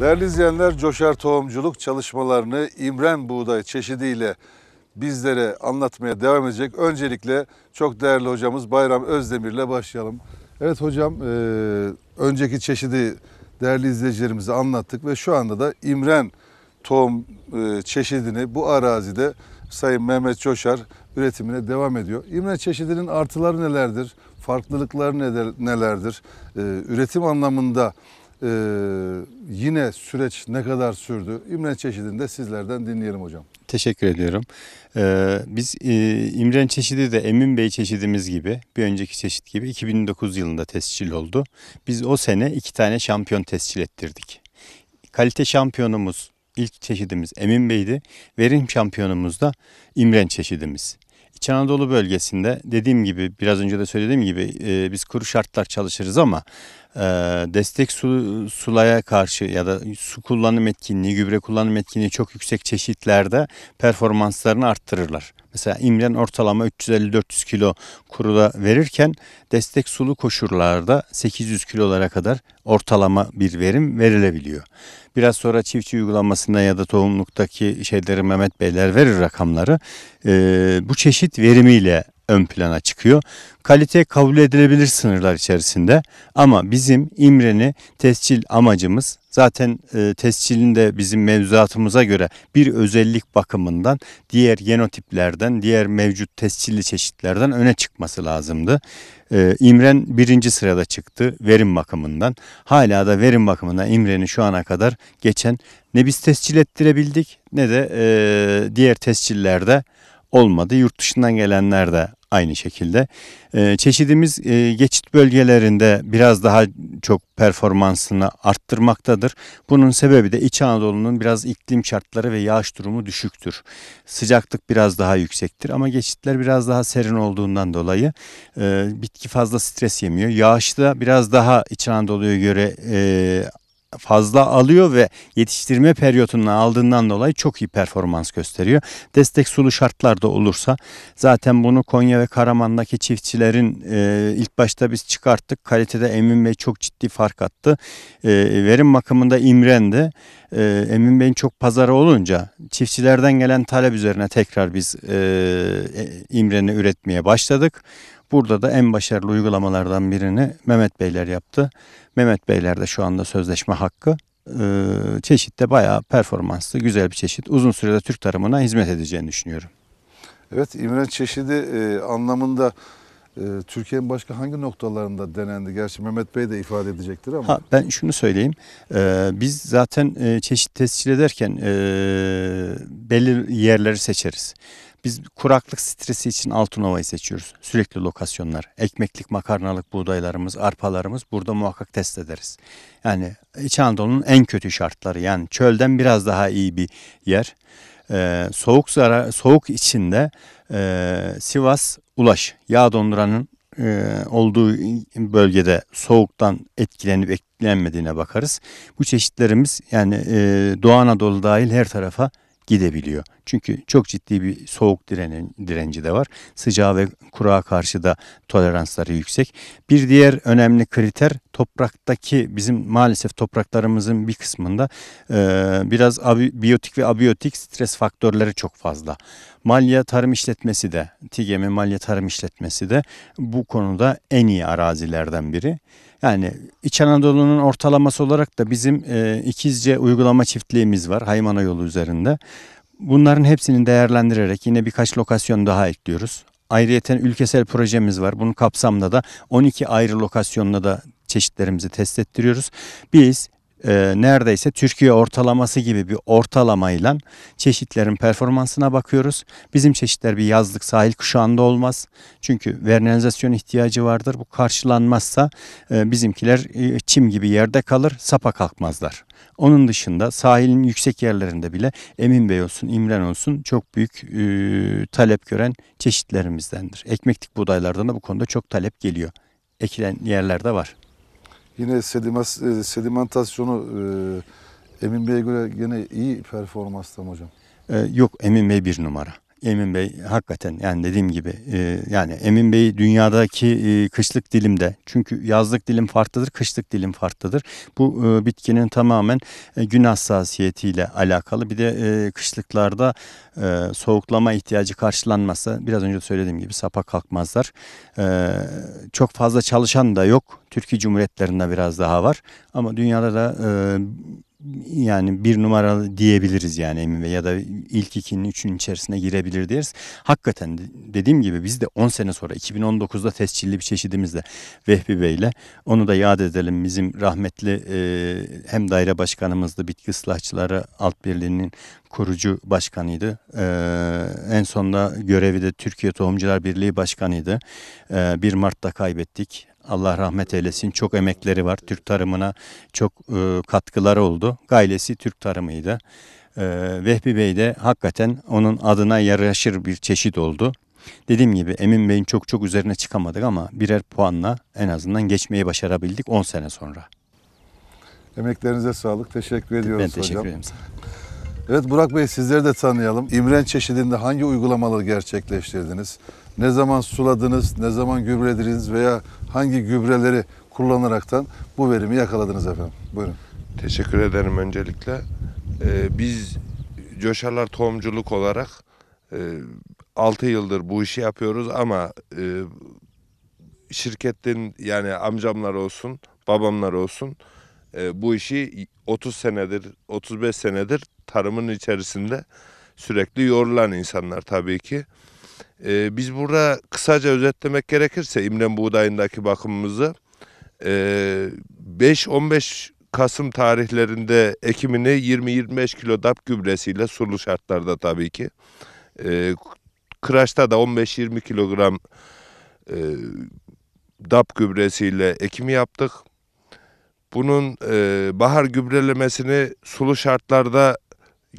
Değerli izleyenler, Coşar Tohumculuk çalışmalarını İmren Buğday çeşidiyle bizlere anlatmaya devam edecek. Öncelikle çok değerli hocamız Bayram Özdemir'le başlayalım. Evet hocam, e, önceki çeşidi değerli izleyicilerimize anlattık ve şu anda da İmren tohum e, çeşidini bu arazide Sayın Mehmet Coşar üretimine devam ediyor. İmren çeşidinin artıları nelerdir? Farklılıkları nelerdir? E, üretim anlamında ee, yine süreç ne kadar sürdü? İmren çeşidinde sizlerden dinleyelim hocam. Teşekkür ediyorum. Ee, biz e, İmren çeşidi de Emin Bey çeşidimiz gibi, bir önceki çeşit gibi 2009 yılında tescil oldu. Biz o sene iki tane şampiyon tescil ettirdik. Kalite şampiyonumuz, ilk çeşidimiz Emin Bey'di. Verim şampiyonumuz da İmren çeşidimiz. İç Anadolu bölgesinde dediğim gibi biraz önce de söylediğim gibi e, biz kuru şartlar çalışırız ama e, destek su, sulaya karşı ya da su kullanım etkinliği, gübre kullanım etkinliği çok yüksek çeşitlerde performanslarını arttırırlar. Mesela imren ortalama 350-400 kilo kuruda verirken destek sulu koşullarda 800 kilolara kadar ortalama bir verim verilebiliyor. Biraz sonra çiftçi uygulamasında ya da tohumluktaki şeyleri Mehmet Beyler verir rakamları. Ee, bu çeşit verimiyle ön plana çıkıyor. Kalite kabul edilebilir sınırlar içerisinde ama bizim İmreni tescil amacımız zaten e, tescilin de bizim mevzuatımıza göre bir özellik bakımından diğer genotiplerden, diğer mevcut tescilli çeşitlerden öne çıkması lazımdı. E, İmren birinci sırada çıktı verim bakımından. Hala da verim bakımından İmren'i şu ana kadar geçen ne biz tescil ettirebildik ne de e, diğer tescillerde olmadı. Yurt dışından gelenler de aynı şekilde. Ee, e, çeşidimiz geçit bölgelerinde biraz daha çok performansını arttırmaktadır. Bunun sebebi de İç Anadolu'nun biraz iklim şartları ve yağış durumu düşüktür. Sıcaklık biraz daha yüksektir ama geçitler biraz daha serin olduğundan dolayı e, bitki fazla stres yemiyor. Yağış da biraz daha İç Anadolu'ya göre e, fazla alıyor ve yetiştirme periyotunu aldığından dolayı çok iyi performans gösteriyor. Destek sulu şartlarda olursa zaten bunu Konya ve Karaman'daki çiftçilerin e, ilk başta biz çıkarttık. Kalitede Emin Bey çok ciddi fark attı. E, verim bakımında imrendi. E, Emin Bey'in çok pazarı olunca çiftçilerden gelen talep üzerine tekrar biz e, e imreni üretmeye başladık. Burada da en başarılı uygulamalardan birini Mehmet Beyler yaptı. Mehmet Beyler de şu anda sözleşme hakkı. Ee, çeşit bayağı performanslı, güzel bir çeşit. Uzun sürede Türk tarımına hizmet edeceğini düşünüyorum. Evet, İmren çeşidi e, anlamında e, Türkiye'nin başka hangi noktalarında denendi? Gerçi Mehmet Bey de ifade edecektir ama. Ha, ben şunu söyleyeyim. Ee, biz zaten e, çeşit tescil ederken e, belli yerleri seçeriz. Biz kuraklık stresi için Altunova'yı seçiyoruz. Sürekli lokasyonlar. Ekmeklik, makarnalık buğdaylarımız, arpalarımız burada muhakkak test ederiz. Yani İç Anadolu'nun en kötü şartları yani çölden biraz daha iyi bir yer. Ee, soğuk zarar, soğuk içinde e, Sivas Ulaş yağ donduranın e, olduğu bölgede soğuktan etkilenip etkilenmediğine bakarız. Bu çeşitlerimiz yani e, Doğu Anadolu dahil her tarafa gidebiliyor. Çünkü çok ciddi bir soğuk direnen, direnci de var. Sıcağı ve kurağa karşı da toleransları yüksek. Bir diğer önemli kriter topraktaki bizim maalesef topraklarımızın bir kısmında e, biraz biyotik ve abiyotik stres faktörleri çok fazla. Malya Tarım İşletmesi de, TGM Malya Tarım İşletmesi de bu konuda en iyi arazilerden biri. Yani İç Anadolu'nun ortalaması olarak da bizim e, ikizce uygulama çiftliğimiz var Haymana yolu üzerinde. Bunların hepsini değerlendirerek yine birkaç lokasyon daha ekliyoruz. Ayrıyeten ülkesel projemiz var. Bunun kapsamında da 12 ayrı lokasyonla da çeşitlerimizi test ettiriyoruz. Biz e, neredeyse Türkiye ortalaması gibi bir ortalamayla çeşitlerin performansına bakıyoruz. Bizim çeşitler bir yazlık sahil kuşağında olmaz. Çünkü vernalizasyon ihtiyacı vardır. Bu karşılanmazsa e, bizimkiler e, çim gibi yerde kalır, sapa kalkmazlar. Onun dışında sahilin yüksek yerlerinde bile Emin Bey olsun, İmren olsun çok büyük e, talep gören çeşitlerimizdendir. Ekmeklik buğdaylardan da bu konuda çok talep geliyor. Ekilen yerlerde var. Yine sedimentasyonu e, Emin Bey'e göre yine iyi performanstam hocam. Ee, yok Emin Bey bir numara. Emin Bey hakikaten yani dediğim gibi e, yani Emin Bey dünyadaki e, kışlık dilimde çünkü yazlık dilim farklıdır kışlık dilim farklıdır. Bu e, bitkinin tamamen e, gün hassasiyetiyle alakalı bir de e, kışlıklarda e, soğuklama ihtiyacı karşılanmasa biraz önce söylediğim gibi sapa kalkmazlar. E, çok fazla çalışan da yok. Türkiye Cumhuriyetlerinde biraz daha var ama dünyada da e, yani bir numara diyebiliriz yani Emin Bey ya da ilk ikinin üçün içerisine girebilir deriz. Hakikaten dediğim gibi biz de 10 sene sonra 2019'da tescilli bir çeşidimizle Vehbi Bey'le onu da yad edelim bizim rahmetli e, hem daire başkanımızdı bitki ıslahçıları alt birliğinin kurucu başkanıydı. E, en sonunda görevi de Türkiye Tohumcular Birliği Başkanıydı. E, 1 Mart'ta kaybettik. Allah rahmet eylesin. Çok emekleri var. Türk tarımına çok e, katkıları oldu. Gailesi Türk tarımıydı. E, Vehbi Bey de hakikaten onun adına yaraşır bir çeşit oldu. Dediğim gibi Emin Bey'in çok çok üzerine çıkamadık ama birer puanla en azından geçmeyi başarabildik 10 sene sonra. Emeklerinize sağlık. Teşekkür ediyoruz hocam. Ben teşekkür ederim Evet Burak Bey sizleri de tanıyalım. İmren çeşidinde hangi uygulamaları gerçekleştirdiniz? ne zaman suladınız, ne zaman gübrelediniz veya hangi gübreleri kullanaraktan bu verimi yakaladınız efendim. Buyurun. Teşekkür ederim öncelikle. Ee, biz Coşarlar Tohumculuk olarak e, 6 yıldır bu işi yapıyoruz ama e, şirketin yani amcamlar olsun, babamlar olsun e, bu işi 30 senedir, 35 senedir tarımın içerisinde sürekli yorulan insanlar tabii ki. E, biz burada kısaca özetlemek gerekirse İmren Buğdayı'ndaki bakımımızı e, ee, 5-15 Kasım tarihlerinde ekimini 20-25 kilo DAP gübresiyle sulu şartlarda tabii ki. E, kıraçta da 15-20 kilogram e, DAP gübresiyle ekimi yaptık. Bunun e, bahar gübrelemesini sulu şartlarda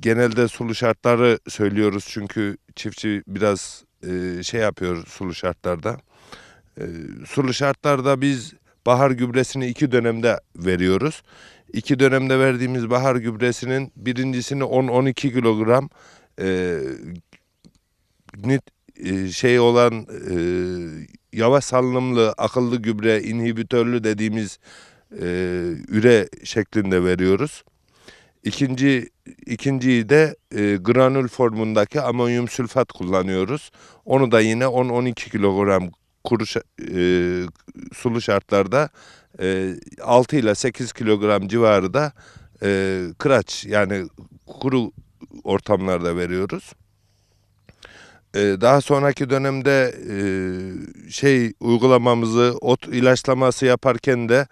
genelde sulu şartları söylüyoruz çünkü çiftçi biraz e, şey yapıyor sulu şartlarda. E, sulu şartlarda biz bahar gübresini iki dönemde veriyoruz. İki dönemde verdiğimiz bahar gübresinin birincisini 10-12 kilogram e, nit şey olan yavaş salınımlı akıllı gübre inhibitörlü dediğimiz üre şeklinde veriyoruz. İkinci, ikinciyi de e, granül formundaki amonyum sülfat kullanıyoruz. Onu da yine 10-12 kilogram kuru e, sulu şartlarda e, 6 ile 8 kilogram civarı da e, kıraç yani kuru ortamlarda veriyoruz. E, daha sonraki dönemde e, şey uygulamamızı ot ilaçlaması yaparken de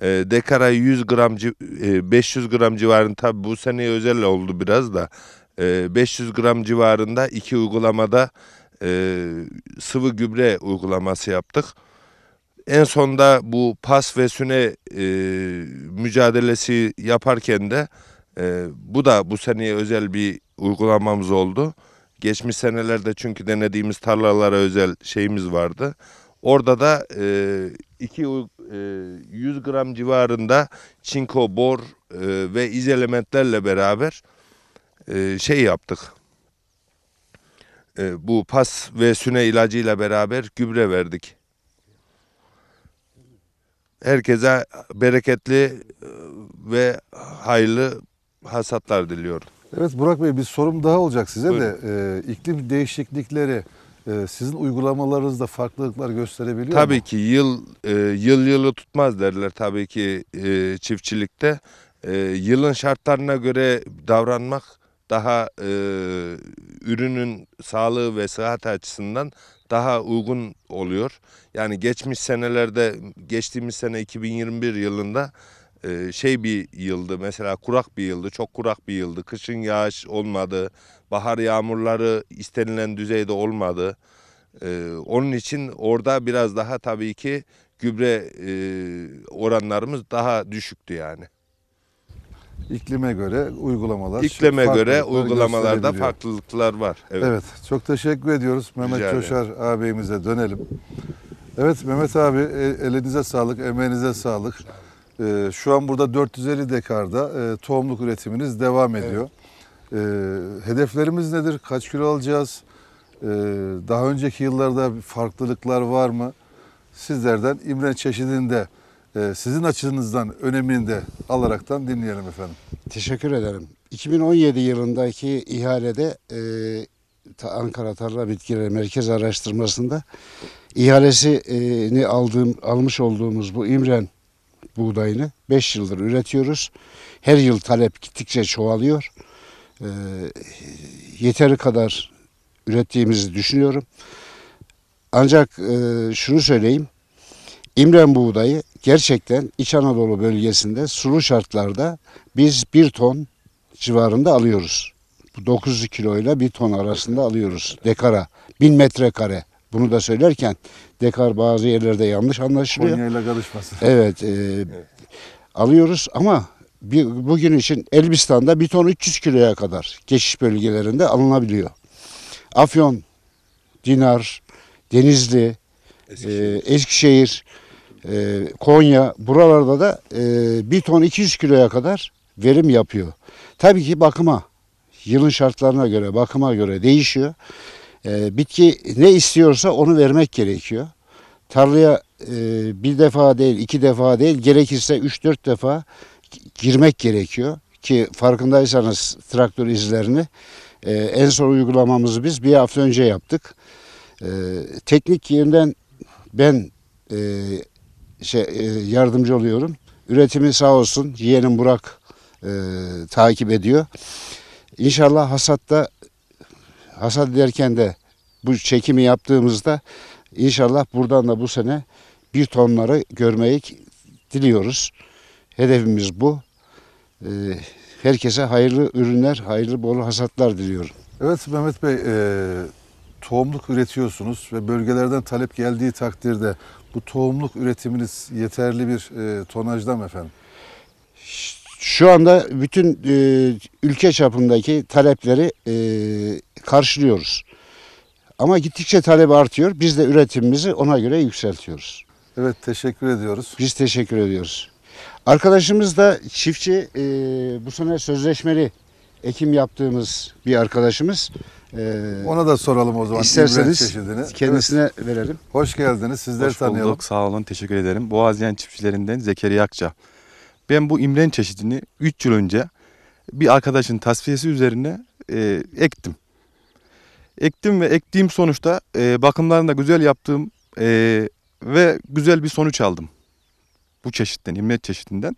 ee, e, dekara 100 gram, e, 500 gram civarında tabi bu seneye özel oldu biraz da e, 500 gram civarında iki uygulamada e, sıvı gübre uygulaması yaptık. En sonda bu pas ve süne e, mücadelesi yaparken de e, bu da bu seneye özel bir uygulamamız oldu. Geçmiş senelerde çünkü denediğimiz tarlalara özel şeyimiz vardı. Orada da e, iki 100 e, gram civarında çinko, bor e, ve iz elementlerle beraber e, şey yaptık. Bu pas ve süne ilacıyla beraber gübre verdik. Herkese bereketli ve hayırlı hasatlar diliyorum. Evet Burak Bey bir sorum daha olacak size Buyurun. de. iklim değişiklikleri ee, sizin uygulamalarınızda farklılıklar gösterebiliyor tabii mu? Tabii ki yıl e, yıl yılı tutmaz derler tabii ki e, çiftçilikte. E, yılın şartlarına göre davranmak daha ürünün sağlığı ve sıhhat açısından daha uygun oluyor. Yani geçmiş senelerde geçtiğimiz sene 2021 yılında şey bir yıldı mesela kurak bir yıldı çok kurak bir yıldı kışın yağış olmadı bahar yağmurları istenilen düzeyde olmadı. Ee, onun için orada biraz daha tabii ki gübre e, oranlarımız daha düşüktü yani. İklime göre uygulamalar. İklime göre uygulamalarda farklılıklar var. Evet. evet. Çok teşekkür ediyoruz Mehmet Rica Coşar ederim. ağabeyimize dönelim. Evet Mehmet abi e, elinize sağlık, emeğinize sağlık. Ee, şu an burada 450 dekarda e, tohumluk üretiminiz devam ediyor. Evet. E, hedeflerimiz nedir? Kaç kilo alacağız? E, daha önceki yıllarda farklılıklar var mı? Sizlerden imren çeşidinde e, sizin açınızdan önemini de alaraktan dinleyelim efendim. Teşekkür ederim. 2017 yılındaki ihalede e, Ankara Tarla Bitkileri Merkez Araştırması'nda ihalesini aldığım, almış olduğumuz bu imren buğdayını 5 yıldır üretiyoruz. Her yıl talep gittikçe çoğalıyor e, yeteri kadar ürettiğimizi düşünüyorum. Ancak e, şunu söyleyeyim. İmren buğdayı gerçekten İç Anadolu bölgesinde sulu şartlarda biz bir ton civarında alıyoruz. 900 kilo ile bir ton arasında alıyoruz dekara. bin metrekare. Bunu da söylerken dekar bazı yerlerde yanlış anlaşılıyor. Konya ile karışmasın. Evet, e, evet. Alıyoruz ama bir, bugün için Elbistan'da bir ton 300 kiloya kadar geçiş bölgelerinde alınabiliyor. Afyon, Dinar, Denizli, e, Eskişehir, e, Eskişehir e, Konya buralarda da e, bir ton 200 kiloya kadar verim yapıyor. Tabii ki bakıma, yılın şartlarına göre, bakıma göre değişiyor. E, bitki ne istiyorsa onu vermek gerekiyor. Tarlaya e, bir defa değil, iki defa değil, gerekirse üç dört defa girmek gerekiyor ki farkındaysanız traktör izlerini e, en son uygulamamızı biz bir hafta önce yaptık. E, teknik yerinden ben e, şey, e, yardımcı oluyorum. Üretimi sağ olsun yeğenim Burak e, takip ediyor. İnşallah hasatta hasat ederken de bu çekimi yaptığımızda inşallah buradan da bu sene bir tonları görmeyi diliyoruz. Hedefimiz bu. Ee, herkese hayırlı ürünler, hayırlı bol hasatlar diliyorum. Evet Mehmet Bey, e, tohumluk üretiyorsunuz ve bölgelerden talep geldiği takdirde bu tohumluk üretiminiz yeterli bir e, tonajda mı efendim? Şu anda bütün e, ülke çapındaki talepleri e, karşılıyoruz. Ama gittikçe talep artıyor. Biz de üretimimizi ona göre yükseltiyoruz. Evet teşekkür ediyoruz. Biz teşekkür ediyoruz. Arkadaşımız da çiftçi e, bu sene sözleşmeli ekim yaptığımız bir arkadaşımız. E, Ona da soralım o zaman. İsterseniz kendisine evet. verelim. Hoş geldiniz. Sizleri Hoş tanıyalım. Bulduk, sağ olun. Teşekkür ederim. Boğaziyen çiftçilerinden Zekeriya Akça. Ben bu imren çeşidini 3 yıl önce bir arkadaşın tasfiyesi üzerine e, ektim. Ektim ve ektiğim sonuçta e, bakımlarını da güzel yaptığım e, ve güzel bir sonuç aldım bu çeşitten, imlet çeşitinden.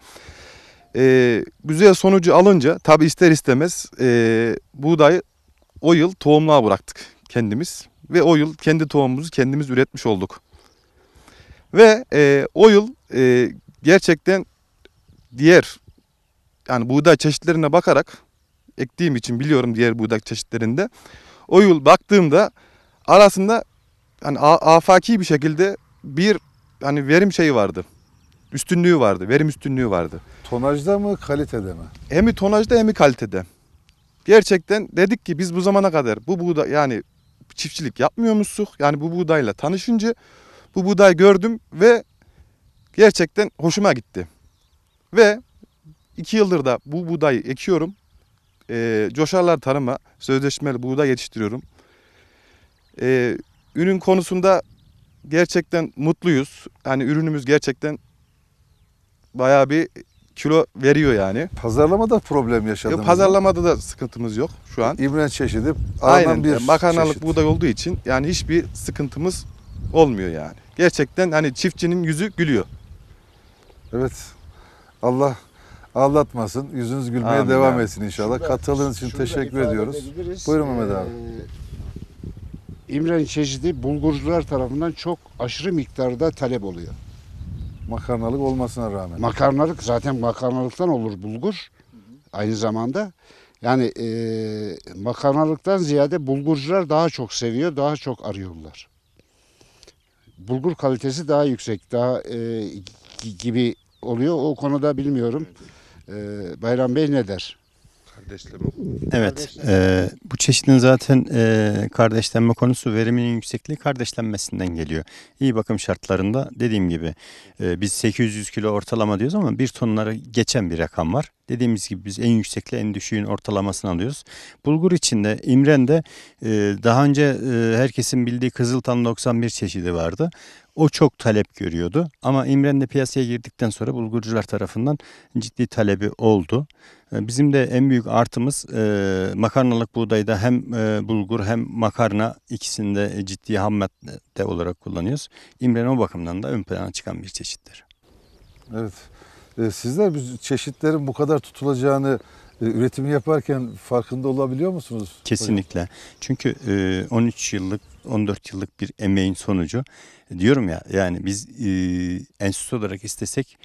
E, güzel sonucu alınca tabi ister istemez e, buğdayı o yıl tohumluğa bıraktık kendimiz. Ve o yıl kendi tohumumuzu kendimiz üretmiş olduk. Ve e, o yıl e, gerçekten diğer yani buğday çeşitlerine bakarak ektiğim için biliyorum diğer buğday çeşitlerinde. O yıl baktığımda arasında hani afaki bir şekilde bir hani verim şeyi vardı üstünlüğü vardı. Verim üstünlüğü vardı. Tonajda mı kalitede mi? Hem tonajda hem kalitede. Gerçekten dedik ki biz bu zamana kadar bu buğday yani çiftçilik yapmıyormuşsuk. Yani bu buğdayla tanışınca bu buğday gördüm ve gerçekten hoşuma gitti. Ve iki yıldır da bu buğdayı ekiyorum. E, coşarlar tarıma sözleşmeli buğday yetiştiriyorum. E, ürün konusunda gerçekten mutluyuz. Yani ürünümüz gerçekten bayağı bir kilo veriyor yani. Pazarlamada problem yaşadınız mı? Pazarlamada da sıkıntımız yok şu an. İmren çeşidi. Aynen. Bir makarnalık çeşit. buğday olduğu için yani hiçbir sıkıntımız olmuyor yani. Gerçekten hani çiftçinin yüzü gülüyor. Evet. Allah ağlatmasın. Yüzünüz gülmeye Amin devam abi. etsin inşallah. Şurada, Katıldığınız için teşekkür ediyoruz. Buyurun Mehmet ee, abi. Ee, İmren çeşidi bulgurcular tarafından çok aşırı miktarda talep oluyor. Makarnalık olmasına rağmen. Makarnalık zaten makarnalıktan olur bulgur. Aynı zamanda yani e, makarnalıktan ziyade bulgurcular daha çok seviyor, daha çok arıyorlar. Bulgur kalitesi daha yüksek, daha e, gibi oluyor. O konuda bilmiyorum. E, Bayram Bey ne der? Kardeşleme. Evet. E, bu çeşidin zaten e, kardeşlenme konusu veriminin yüksekliği kardeşlenmesinden geliyor. İyi bakım şartlarında dediğim gibi e, biz 800 kilo ortalama diyoruz ama bir tonları geçen bir rakam var. Dediğimiz gibi biz en yüksekli en düşüğün ortalamasını alıyoruz. Bulgur içinde İmren'de e, daha önce e, herkesin bildiği Kızıltan 91 çeşidi vardı. O çok talep görüyordu. Ama İmren de piyasaya girdikten sonra bulgurcular tarafından ciddi talebi oldu. Ee, bizim de en büyük artımız e, makarnalık buğdayda hem e, bulgur hem makarna ikisinde ciddi ham madde olarak kullanıyoruz. İmren o bakımdan da ön plana çıkan bir çeşittir. Evet. E, sizler bu çeşitlerin bu kadar tutulacağını e, üretimi yaparken farkında olabiliyor musunuz? Kesinlikle. Çünkü 13 e, yıllık 14 yıllık bir emeğin sonucu e, diyorum ya yani biz enstitü olarak istesek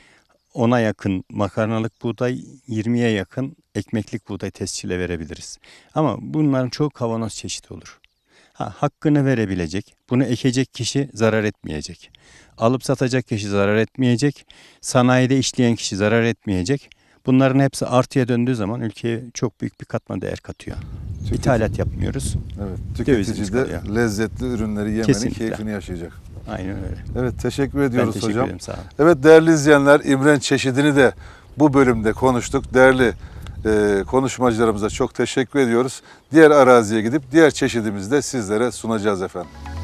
10'a yakın makarnalık buğday, 20'ye yakın ekmeklik buğday tescile verebiliriz. Ama bunların çoğu kavanoz çeşidi olur. Ha, hakkını verebilecek, bunu ekecek kişi zarar etmeyecek. Alıp satacak kişi zarar etmeyecek, sanayide işleyen kişi zarar etmeyecek. Bunların hepsi artıya döndüğü zaman ülkeye çok büyük bir katma değer katıyor. Tüketici. İthalat yapmıyoruz. Evet, tüketici de lezzetli ürünleri yemenin Kesinlikle. keyfini yaşayacak. Aynen öyle. Evet teşekkür ediyoruz ben teşekkür hocam. Ederim, sağ olun. Evet değerli izleyenler İmren çeşidini de bu bölümde konuştuk. Değerli e, konuşmacılarımıza çok teşekkür ediyoruz. Diğer araziye gidip diğer çeşidimizi de sizlere sunacağız efendim.